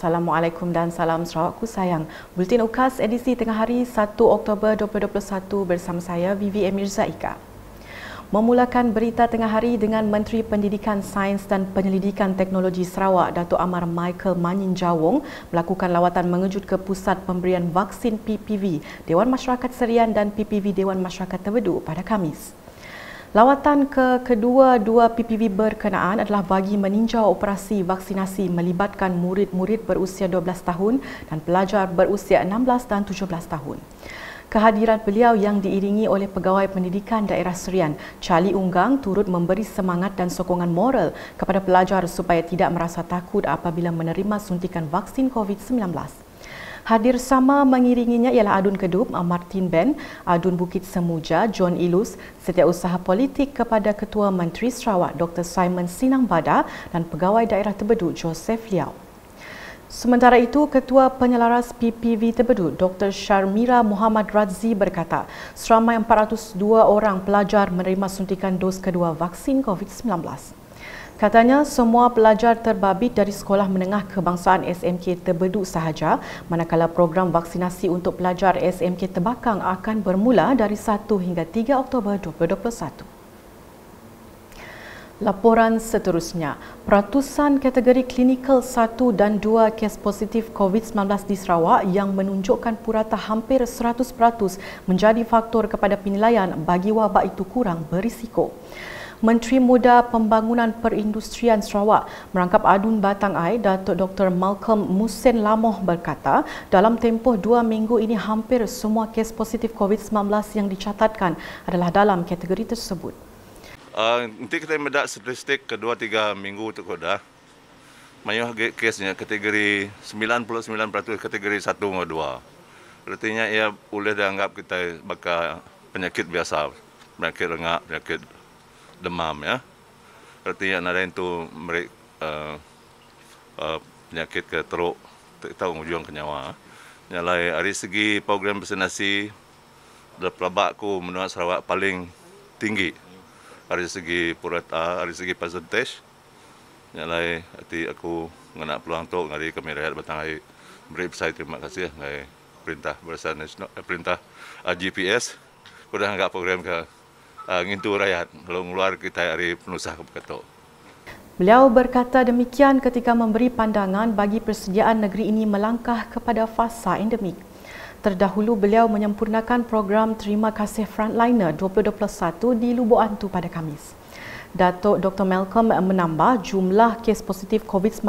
Assalamualaikum dan salam Sarawakku sayang. Bulletin Ukas edisi tengah hari 1 Oktober 2021 bersama saya Vivi Emir Zaika. Memulakan berita tengah hari dengan Menteri Pendidikan Sains dan Penyelidikan Teknologi Sarawak Datuk Amar Michael Manin Jawong melakukan lawatan mengejut ke Pusat Pemberian Vaksin PPV Dewan Masyarakat Serian dan PPV Dewan Masyarakat Tebedu pada Kamis. Lawatan ke kedua-dua PPV berkenaan adalah bagi meninjau operasi vaksinasi melibatkan murid-murid berusia 12 tahun dan pelajar berusia 16 dan 17 tahun. Kehadiran beliau yang diiringi oleh pegawai pendidikan daerah Serian, Charlie Unggang turut memberi semangat dan sokongan moral kepada pelajar supaya tidak merasa takut apabila menerima suntikan vaksin COVID-19. Hadir sama mengiringinya ialah Adun Kedup, ah, Martin Ben, Adun Bukit Semuja, John Ilus, setiausaha politik kepada Ketua Menteri Sarawak Dr. Simon Sinang Bada dan Pegawai Daerah Tebedu Joseph Liao. Sementara itu, Ketua Penyelaras PPV Tebedu, Dr. Sharmira Muhammad Razzi berkata, seramai 402 orang pelajar menerima suntikan dos kedua vaksin COVID-19. Katanya semua pelajar terbabit dari Sekolah Menengah Kebangsaan SMK Terbeduk sahaja manakala program vaksinasi untuk pelajar SMK Terbakang akan bermula dari 1 hingga 3 Oktober 2021. Laporan seterusnya, peratusan kategori klinikal 1 dan 2 kes positif COVID-19 di Sarawak yang menunjukkan purata hampir 100% menjadi faktor kepada penilaian bagi wabak itu kurang berisiko. Menteri Muda Pembangunan Perindustrian Sarawak merangkap adun batang air Datuk Dr. Malcolm Musen Lamoh berkata dalam tempoh dua minggu ini hampir semua kes positif COVID-19 yang dicatatkan adalah dalam kategori tersebut. Uh, nanti kita mendak statistik kedua tiga minggu itu kodah. Mayuh kesnya kategori 99% kategori 1 atau 2. Artinya ia boleh dianggap kita bakal penyakit biasa, penyakit rengak, penyakit demam ya. Berarti yang ada itu mereka uh, eh, uh, eh, penyakit ke teruk kita ujung ke Nyalai ya. dari segi program vaksinasi dalam pelabak ku menua Sarawak paling tinggi. Dari segi purata, eh, dari segi percentage. Nyalai hati aku mengenak peluang tu dari kami rakyat batang air. Beri saya terima kasih ya, dari perintah bersama perintah uh, GPS. Kudah anggap program ke uh, ngintu rakyat kalau keluar kita hari penusah ke Bukato. Beliau berkata demikian ketika memberi pandangan bagi persediaan negeri ini melangkah kepada fasa endemik. Terdahulu beliau menyempurnakan program Terima Kasih Frontliner 2021 di Lubuk Antu pada Kamis. Datuk Dr. Malcolm menambah jumlah kes positif COVID-19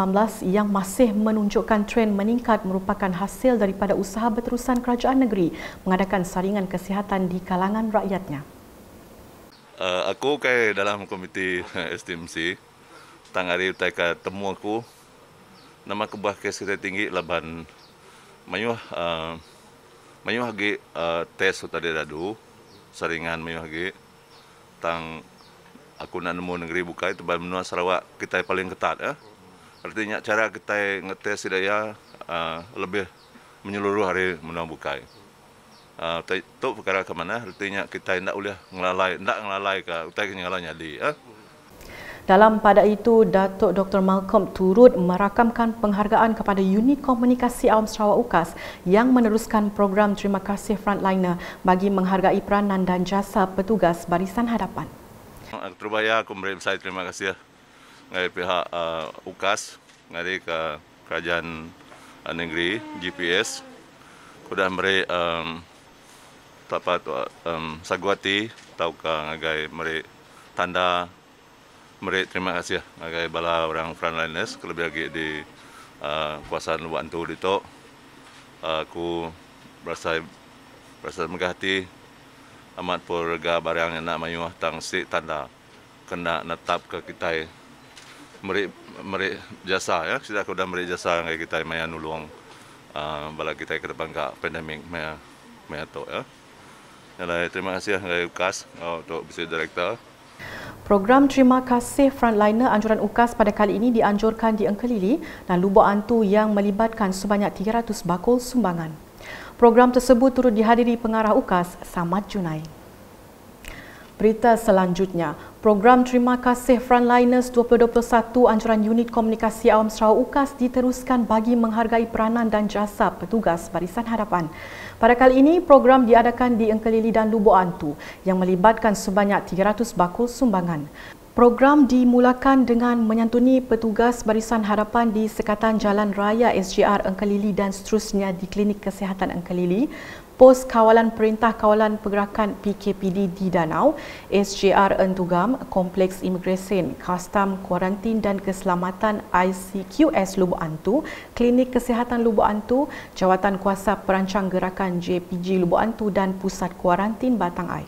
yang masih menunjukkan tren meningkat merupakan hasil daripada usaha berterusan kerajaan negeri mengadakan saringan kesihatan di kalangan rakyatnya uh, aku kai dalam komiti eh, STMC tang hari utai ka temu aku nama kebah kes kita tinggi laban mayuh uh, eh, mayuh lagi uh, tes tadi dadu saringan mayuh lagi tang aku nak nemu negeri buka itu ban menua Sarawak kita paling ketat eh artinya cara kita ngetes daya uh, lebih menyeluruh hari menua buka uh, tu perkara ke mana artinya kita hendak boleh ngelalai hendak ngelalai ke kita kena ngelalai nyali eh? Dalam pada itu, Datuk Dr. Malcolm turut merakamkan penghargaan kepada unit komunikasi awam Sarawak UKAS yang meneruskan program Terima Kasih Frontliner bagi menghargai peranan dan jasa petugas barisan hadapan. Ah, terbayar, aku beri saya terima kasih dari pihak uh, UKAS, dari ke kerajaan uh, negeri GPS. Aku dah beri um, tapa tu um, saguati tau ka ngagai meri tanda meri terima kasih ngagai ya, bala orang frontliners lebih lagi di uh, eh, kuasa luar tu dito uh, aku rasa rasa megah hati amat purga barang yang nak mayuh tang si tanda kena netap ke kita meri meri jasa ya kita aku dah meri jasa ngagai kita maya nulung uh, eh, bala kita ke depan ka pandemik maya maya to ya Alah, terima kasih lah, kepada UKAS uh, untuk bisa direktor. Program Terima Kasih Frontliner Anjuran UKAS pada kali ini dianjurkan di Engkelili dan Lubuk Antu yang melibatkan sebanyak 300 bakul sumbangan. Program tersebut turut dihadiri pengarah UKAS, Samad Junai. Berita selanjutnya, Program Terima Kasih Frontliners 2021 anjuran unit komunikasi awam Sarawak UKAS diteruskan bagi menghargai peranan dan jasa petugas Barisan Harapan. Pada kali ini, program diadakan di Engkelili dan Lubuk Antu yang melibatkan sebanyak 300 bakul sumbangan. Program dimulakan dengan menyantuni petugas Barisan Harapan di Sekatan Jalan Raya SGR Engkelili dan seterusnya di Klinik Kesihatan Engkelili Pos Kawalan Perintah Kawalan Pergerakan PKPD di Danau, SJR Entugam, Kompleks Imigresen, Kastam Kuarantin dan Keselamatan ICQS Lubuk Antu, Klinik Kesihatan Lubuk Antu, Jawatan Kuasa Perancang Gerakan JPG Lubuk Antu dan Pusat Kuarantin Batang Air.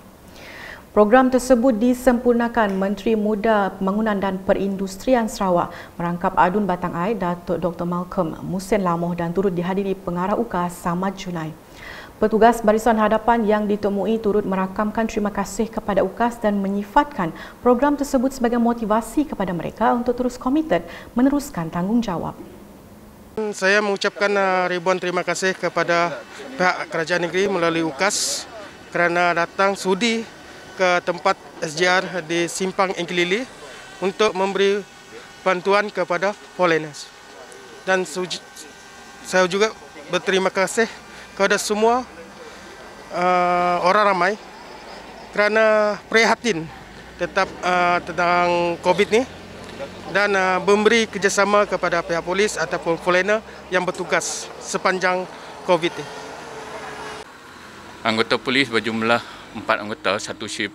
Program tersebut disempurnakan Menteri Muda Pembangunan dan Perindustrian Sarawak merangkap adun Batang Air Datuk Dr. Malcolm Musen Lamoh dan turut dihadiri pengarah UKAS Samad Junai. Petugas Barisan Hadapan yang ditemui turut merakamkan terima kasih kepada UKAS dan menyifatkan program tersebut sebagai motivasi kepada mereka untuk terus komited meneruskan tanggungjawab. Hmm, saya mengucapkan uh, ribuan terima kasih kepada pihak kerajaan negeri melalui UKAS kerana datang sudi ke tempat SJR di Simpang Engkilili untuk memberi bantuan kepada polenas Dan saya juga berterima kasih kepada semua uh, orang ramai kerana prihatin tetap uh, tentang COVID ni dan uh, memberi kerjasama kepada pihak polis ataupun kolena yang bertugas sepanjang COVID ni. Anggota polis berjumlah empat anggota, satu ship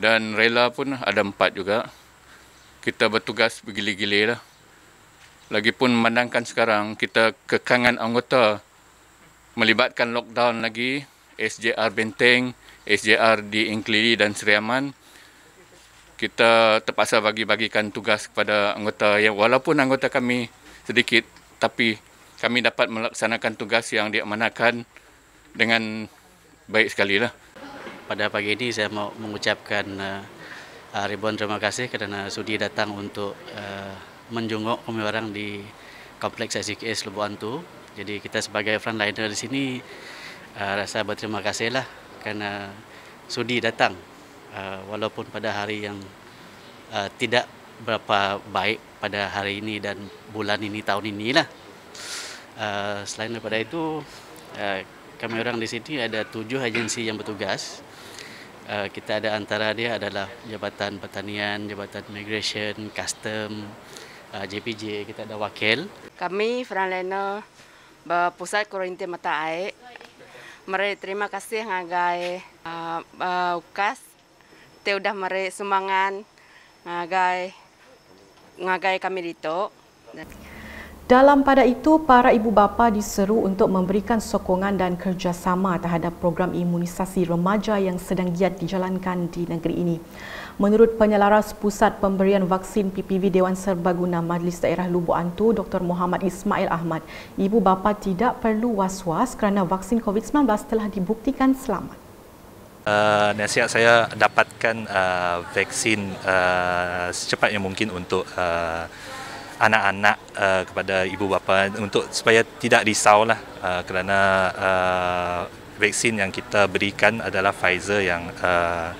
dan rela pun ada empat juga. Kita bertugas bergilir-gilir lah. Lagipun memandangkan sekarang kita kekangan anggota melibatkan lockdown lagi SJR Benteng, SJR di Inkili dan Seriaman. Kita terpaksa bagi-bagikan tugas kepada anggota yang walaupun anggota kami sedikit tapi kami dapat melaksanakan tugas yang diamanakan dengan baik sekali lah. Pada pagi ini saya mau mengucapkan uh, ribuan terima kasih kerana sudi datang untuk uh, menjenguk kami orang di Kompleks SKS Lubuk Antu jadi kita sebagai frontliner di sini uh, rasa berterima kasih lah kerana sudi datang uh, walaupun pada hari yang uh, tidak berapa baik pada hari ini dan bulan ini tahun inilah. Uh, selain daripada itu uh, kami orang di sini ada tujuh agensi yang bertugas. Uh, kita ada antara dia adalah Jabatan Pertanian, Jabatan Migration, Custom, uh, JPJ, kita ada wakil. Kami frontliner ba pusat korinti mata ai mare terima kasih ngagai uh, ukas te udah mare sumangan ngagai ngagai kami dito. Dalam pada itu, para ibu bapa diseru untuk memberikan sokongan dan kerjasama terhadap program imunisasi remaja yang sedang giat dijalankan di negeri ini. Menurut penyelaras Pusat Pemberian Vaksin PPV Dewan Serbaguna Majlis Daerah Lubuk Antu, Dr. Muhammad Ismail Ahmad, ibu bapa tidak perlu was-was kerana vaksin COVID-19 telah dibuktikan selamat. Uh, nasihat saya dapatkan uh, vaksin uh, secepatnya mungkin untuk uh, anak-anak uh, kepada ibu bapa untuk supaya tidak risau lah uh, kerana uh, vaksin yang kita berikan adalah Pfizer yang uh,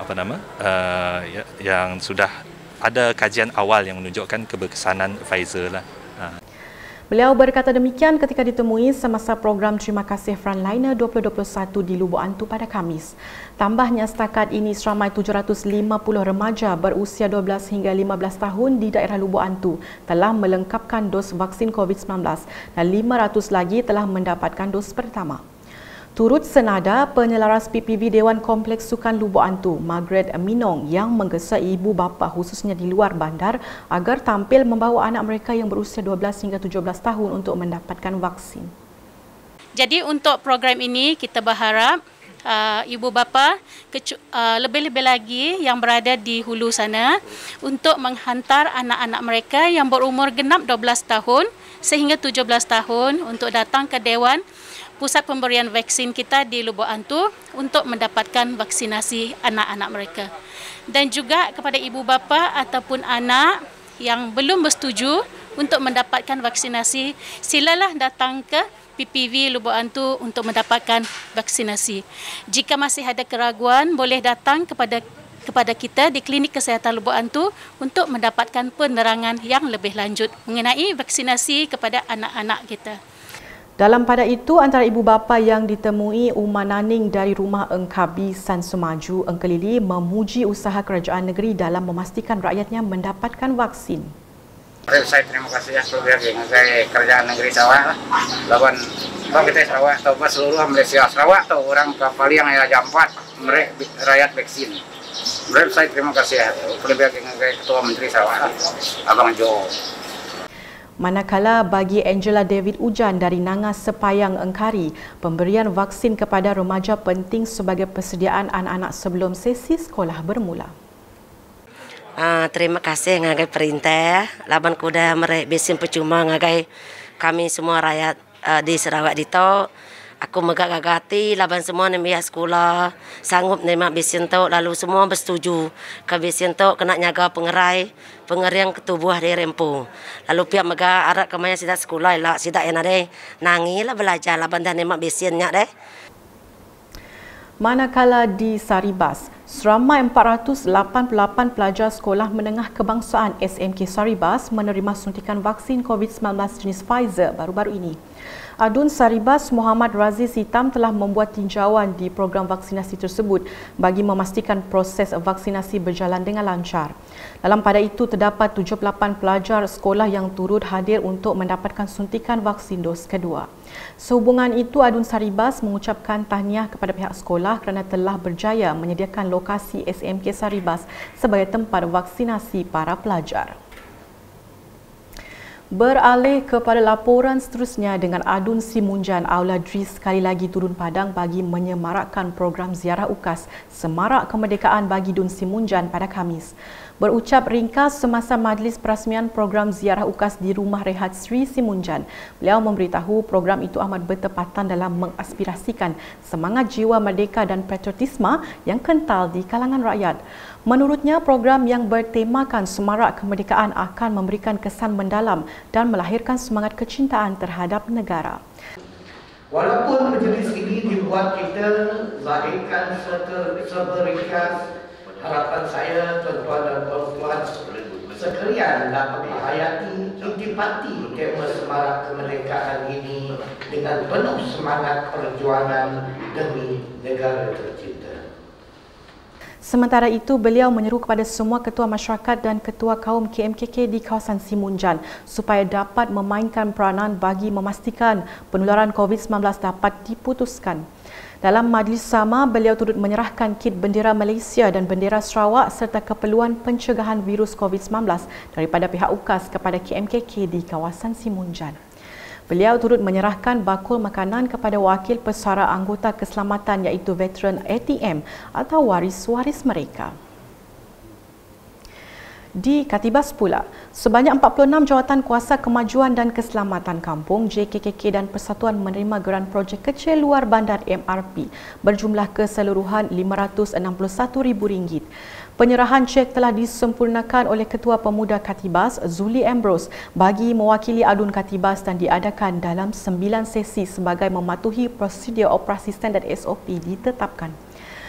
apa nama uh, yang sudah ada kajian awal yang menunjukkan keberkesanan Pfizer lah. Beliau berkata demikian ketika ditemui semasa program Terima Kasih Frontliner 2021 di Lubuk Antu pada Kamis. Tambahnya setakat ini seramai 750 remaja berusia 12 hingga 15 tahun di daerah Lubuk Antu telah melengkapkan dos vaksin COVID-19 dan 500 lagi telah mendapatkan dos pertama. Turut senada penyelaras PPV Dewan Kompleks Sukan Lubuk Antu, Margaret Minong yang menggesa ibu bapa khususnya di luar bandar agar tampil membawa anak mereka yang berusia 12 hingga 17 tahun untuk mendapatkan vaksin. Jadi untuk program ini kita berharap uh, ibu bapa kecu- uh, lebih-lebih lagi yang berada di hulu sana untuk menghantar anak-anak mereka yang berumur genap 12 tahun sehingga 17 tahun untuk datang ke Dewan pusat pemberian vaksin kita di Lubuk Antu untuk mendapatkan vaksinasi anak-anak mereka. Dan juga kepada ibu bapa ataupun anak yang belum bersetuju untuk mendapatkan vaksinasi, silalah datang ke PPV Lubuk Antu untuk mendapatkan vaksinasi. Jika masih ada keraguan, boleh datang kepada kepada kita di Klinik Kesehatan Lubuk Antu untuk mendapatkan penerangan yang lebih lanjut mengenai vaksinasi kepada anak-anak kita. Dalam pada itu, antara ibu bapa yang ditemui Uma Naning dari rumah Engkabi San Semaju Engkelili memuji usaha kerajaan negeri dalam memastikan rakyatnya mendapatkan vaksin. Eh, saya terima kasih ya saya kerajaan negeri Sarawak lah. lawan Lawan kita Sarawak atau seluruh Malaysia Sarawak atau orang kapal yang ada jampat mereka rakyat vaksin. Saya terima kasih ya seluruh dengan saya Ketua Menteri Sarawak lah, Abang Jo. Manakala bagi Angela David Ujan dari Nangas Sepayang Engkari, pemberian vaksin kepada remaja penting sebagai persediaan anak-anak sebelum sesi sekolah bermula. Uh, terima kasih ngagai perintah, ya. laban kuda merek besin percuma ngagai kami semua rakyat uh, di Sarawak di Tok aku megagati laban semua ni biar sekolah sanggup ni mak bisin tau lalu semua bersetuju ke kan bisin tau kena nyaga pengerai pengering ketubuh dari rempu lalu pihak mega arak kemanya sida sekolah lah sida yang ada nangis lah belajar laban dan ni mak bisin nyak deh Manakala di Saribas, Seramai 488 pelajar sekolah menengah kebangsaan SMK Saribas menerima suntikan vaksin COVID-19 jenis Pfizer baru-baru ini. Adun Saribas Muhammad Raziz Hitam telah membuat tinjauan di program vaksinasi tersebut bagi memastikan proses vaksinasi berjalan dengan lancar. Dalam pada itu, terdapat 78 pelajar sekolah yang turut hadir untuk mendapatkan suntikan vaksin dos kedua. Sehubungan itu, Adun Saribas mengucapkan tahniah kepada pihak sekolah kerana telah berjaya menyediakan lokasi lokasi SMK Saribas sebagai tempat vaksinasi para pelajar. Beralih kepada laporan seterusnya dengan adun Simunjan Aula Dri sekali lagi turun padang bagi menyemarakkan program ziarah UKAS Semarak Kemerdekaan bagi Dun Simunjan pada Khamis berucap ringkas semasa majlis perasmian program ziarah UKAS di Rumah Rehat Sri Simunjan. Beliau memberitahu program itu amat bertepatan dalam mengaspirasikan semangat jiwa merdeka dan patriotisme yang kental di kalangan rakyat. Menurutnya, program yang bertemakan semarak kemerdekaan akan memberikan kesan mendalam dan melahirkan semangat kecintaan terhadap negara. Walaupun majlis ini dibuat kita lahirkan seberikas harapan saya tuan-tuan dan tuan-tuan sekalian dapat menghayati intipati tema semarak kemerdekaan ini dengan penuh semangat perjuangan demi negara tercinta. Sementara itu, beliau menyeru kepada semua ketua masyarakat dan ketua kaum KMKK di kawasan Simunjan supaya dapat memainkan peranan bagi memastikan penularan COVID-19 dapat diputuskan. Dalam majlis sama, beliau turut menyerahkan kit bendera Malaysia dan bendera Sarawak serta keperluan pencegahan virus COVID-19 daripada pihak UKAS kepada KMKK di kawasan Simunjan. Beliau turut menyerahkan bakul makanan kepada wakil pesara anggota keselamatan iaitu veteran ATM atau waris-waris mereka di Katibas pula. Sebanyak 46 jawatan kuasa kemajuan dan keselamatan kampung, JKKK dan Persatuan menerima geran projek kecil luar bandar MRP berjumlah keseluruhan RM561,000. Penyerahan cek telah disempurnakan oleh Ketua Pemuda Katibas Zuli Ambrose bagi mewakili adun Katibas dan diadakan dalam 9 sesi sebagai mematuhi prosedur operasi standard SOP ditetapkan.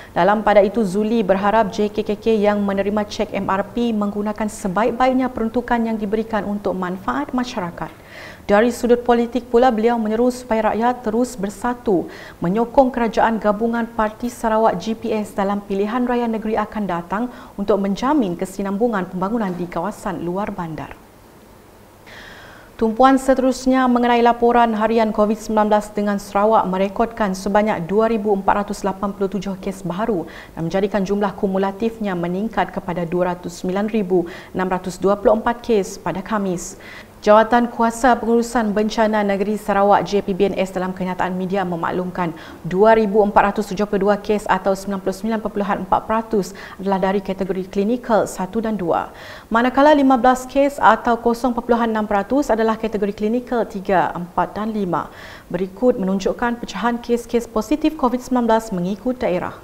Dalam pada itu, Zuli berharap JKKK yang menerima cek MRP menggunakan sebaik-baiknya peruntukan yang diberikan untuk manfaat masyarakat. Dari sudut politik pula, beliau menyeru supaya rakyat terus bersatu menyokong kerajaan gabungan Parti Sarawak GPS dalam pilihan raya negeri akan datang untuk menjamin kesinambungan pembangunan di kawasan luar bandar. Tumpuan seterusnya mengenai laporan harian COVID-19 dengan Sarawak merekodkan sebanyak 2487 kes baru dan menjadikan jumlah kumulatifnya meningkat kepada 209624 kes pada Khamis. Jawatan Kuasa Pengurusan Bencana Negeri Sarawak JPBNS dalam kenyataan media memaklumkan 2472 kes atau 99.4% adalah dari kategori klinikal 1 dan 2. Manakala 15 kes atau 0.6% adalah kategori klinikal 3, 4 dan 5. Berikut menunjukkan pecahan kes-kes positif COVID-19 mengikut daerah.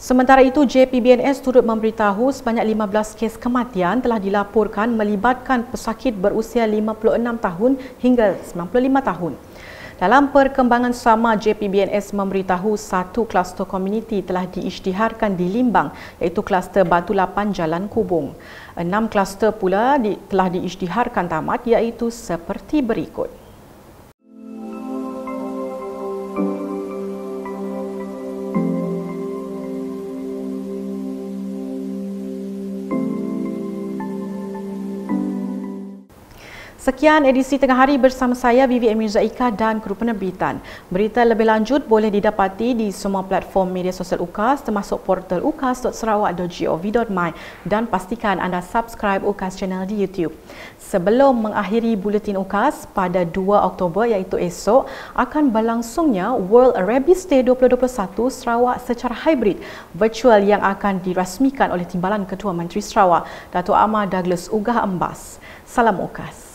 Sementara itu, JPBNS turut memberitahu sebanyak 15 kes kematian telah dilaporkan melibatkan pesakit berusia 56 tahun hingga 95 tahun. Dalam perkembangan sama, JPBNS memberitahu satu kluster komuniti telah diisytiharkan di Limbang iaitu kluster Batu Lapan Jalan Kubung. Enam kluster pula telah diisytiharkan tamat iaitu seperti berikut. Sekian edisi tengah hari bersama saya Vivi Mirza Ika dan kru penerbitan. Berita lebih lanjut boleh didapati di semua platform media sosial UKAS termasuk portal ukas.sarawak.gov.my dan pastikan anda subscribe UKAS channel di YouTube. Sebelum mengakhiri buletin UKAS pada 2 Oktober iaitu esok akan berlangsungnya World Rabbit Day 2021 Sarawak secara hybrid virtual yang akan dirasmikan oleh Timbalan Ketua Menteri Sarawak Datuk Amar Douglas Ugah Embas. Salam UKAS.